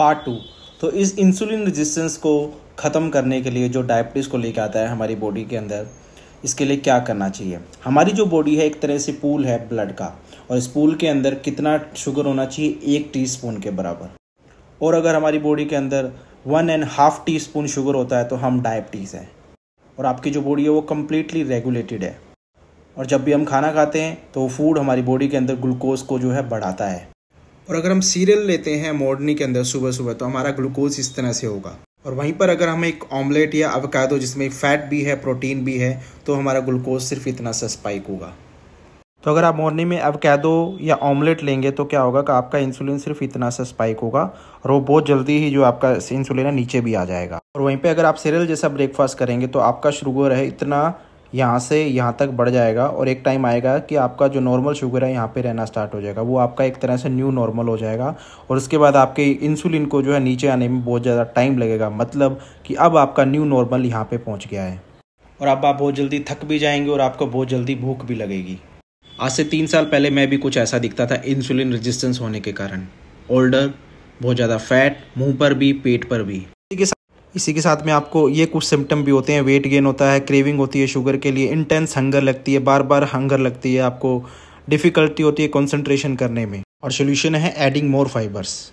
part two तो इस insulin resistance को ख़त्म करने के लिए जो डायबिटीज़ को लेकर आता है हमारी बॉडी के अंदर इसके लिए क्या करना चाहिए हमारी जो बॉडी है एक तरह से पूल है ब्लड का और इस पूल के अंदर कितना शुगर होना चाहिए एक टी के बराबर और अगर हमारी बॉडी के अंदर one and half teaspoon sugar होता है तो हम डायबिटीज़ हैं और आपकी जो बॉडी है वो कम्प्लीटली रेगुलेटेड है और जब भी हम खाना खाते हैं तो फूड हमारी बॉडी के अंदर ग्लूकोज को जो है बढ़ाता है और अगर हम सीरियल लेते हैं मॉर्निंग के अंदर सुबह सुबह तो हमारा ग्लूकोज इस तरह से होगा और वहीं पर अगर हम एक ऑमलेट या अवकादो जिसमें फैट भी है प्रोटीन भी है तो हमारा ग्लूकोज सिर्फ इतना सा स्पाइक होगा तो अगर आप मॉर्निंग में अवकैदो या ऑमलेट लेंगे तो क्या होगा कि आपका इंसुलिन सिर्फ इतना सा स्पाइक होगा और वो बहुत जल्दी ही जो आपका इंसुलिन है नीचे भी आ जाएगा और वहीं पर अगर आप सीरियल जैसा ब्रेकफास्ट करेंगे तो आपका शुगर है इतना यहाँ से यहाँ तक बढ़ जाएगा और एक टाइम आएगा कि आपका जो नॉर्मल शुगर है यहाँ पे रहना स्टार्ट हो जाएगा वो आपका एक तरह से न्यू नॉर्मल हो जाएगा और उसके बाद आपके इंसुलिन को जो है नीचे आने में बहुत ज़्यादा टाइम लगेगा मतलब कि अब आपका न्यू नॉर्मल यहाँ पर पहुँच गया है और अब आप बहुत जल्दी थक भी जाएंगे और आपको बहुत जल्दी भूख भी लगेगी आज से तीन साल पहले मैं भी कुछ ऐसा दिखता था इंसुलिन रेजिस्टेंस होने के कारण ओल्डर बहुत ज़्यादा फैट मुंह पर भी पेट पर भी इसी के साथ में आपको ये कुछ सिम्टम भी होते हैं वेट गेन होता है क्रेविंग होती है शुगर के लिए इंटेंस हंगर लगती है बार बार हंगर लगती है आपको डिफ़िकल्टी होती है कॉन्सेंट्रेशन करने में और सोल्यूशन है एडिंग मोर फाइबर्स